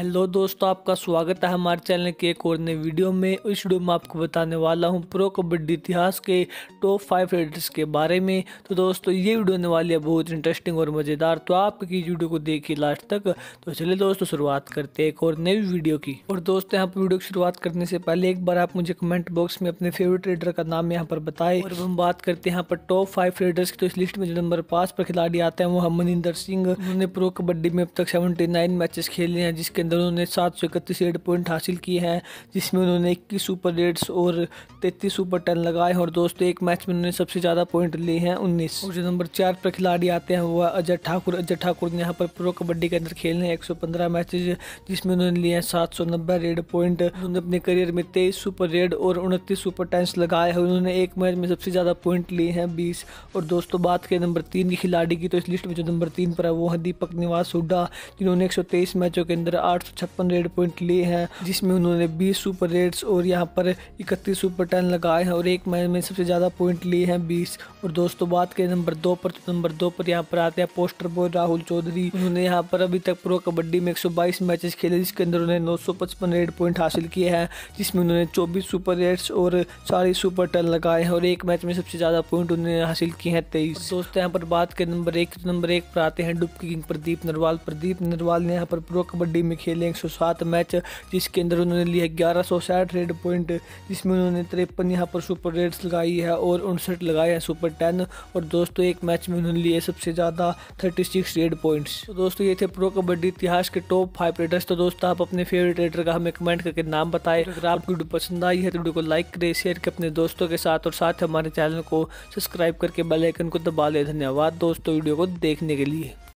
hello दोस्तों आपका स्वागत है हमारे चैनल के एक और नए वीडियो में इस वीडियो में आपको बताने वाला हूं प्रो कबड्डी इतिहास के टॉप फाइव रेडर्स के बारे में तो दोस्तों ये वीडियो होने वाली है बहुत इंटरेस्टिंग और मज़ेदार तो आप वीडियो को देखिए लास्ट तक तो चलिए दोस्तों शुरुआत करते हैं एक और नई वीडियो की और दोस्तों यहाँ पर वीडियो की शुरुआत करने से पहले एक बार आप मुझे कमेंट बॉक्स में अपने फेवरेट रेडर का नाम यहाँ पर बताएं और हम बात करते हैं यहाँ पर टॉप फाइव रेडर्स की तो इस लिस्ट में जो नंबर पाँच पर खिलाड़ी आते हैं वो हम मनिंदर सिंह उन्होंने प्रो कबड्डी में अब तक सेवेंटी मैचेस खेले हैं जिसके अंदर उन्होंने सात सौ इकतीस रेड पॉइंट हासिल किए हैं जिसमें उन्होंने इक्कीस सुपर रेड्स और तैतीस सुपर टन लगाए और दोस्तों एक मैच में उन्होंने सबसे ज़्यादा पॉइंट लिए हैं उन्नीस और जो नंबर चार पर खिलाड़ी आते हैं वह अजय ठाकुर अजय ठाकुर ने यहाँ पर प्रो कबड्डी के अंदर खेले हैं एक सौ पंद्रह मैचेज जिसमें उन्होंने लिए हैं सात सौ नब्बे रेड पॉइंट उन्होंने अपने करियर में तेईस सुपर रेड और उनतीस सुपर टेंस लगाए हैं उन्होंने एक मैच में सबसे ज़्यादा पॉइंट लिए हैं बीस और दोस्तों बात करें नंबर तीन की खिलाड़ी की तो इस लिस्ट में जो नंबर तीन पर है वो है दीपक निवास हुड्डा जिन्होंने एक सौ तेईस मैचों के अंदर आठ छप्पन रेड पॉइंट लिए हैं जिसमें उन्होंने 20 सुपर रेड्स और यहाँ पर इकतीस सुपर टन लगाए हैं और एक मैच में सबसे ज़्यादा पॉइंट लिए हैं 20 और दोस्तों बात करें नंबर दो पर तो नंबर दो पर यहाँ पर आते हैं पोस्टर बॉय राहुल चौधरी उन्होंने यहाँ पर अभी तक प्रो कबड्डी में एक मैचेस खेले जिसके अंदर उन्होंने नौ रेड पॉइंट हासिल किए हैं जिसमें उन्होंने चौबीस सुपर रेड्स और चालीस सुपर टन लगाए हैं और एक मैच में सबसे ज़्यादा पॉइंट उन्होंने हासिल किए हैं तेईस दोस्तों यहाँ पर बात करें नंबर एक तो नंबर एक पर आते हैं डुबकी किंग प्रदीप नरवाल प्रदीप नरवाल ने यहाँ पर प्रो कबड्डी में खेल खेले एक मैच जिसके अंदर उन्होंने लिए ग्यारह सौ साठ रेड पॉइंट जिसमें उन्होंने तिरपन यहाँ पर सुपर रेड्स लगाई है और उनसठ लगाए हैं सुपर टेन और दोस्तों एक मैच में उन्होंने लिए सबसे ज़्यादा थर्टी सिक्स रेड पॉइंट्स तो दोस्तों ये थे प्रो कबड्डी इतिहास के टॉप फाइव रेडर्स तो दोस्तों आप अपने फेवरेट रेडर का हमें कमेंट करके नाम बताएं अगर आपको वीडियो पसंद आई है तो वीडियो को लाइक करें शेयर करें अपने दोस्तों के साथ और साथ हमारे चैनल को सब्सक्राइब करके बेलाइकन को दबा लें धन्यवाद दोस्तों वीडियो को देखने के लिए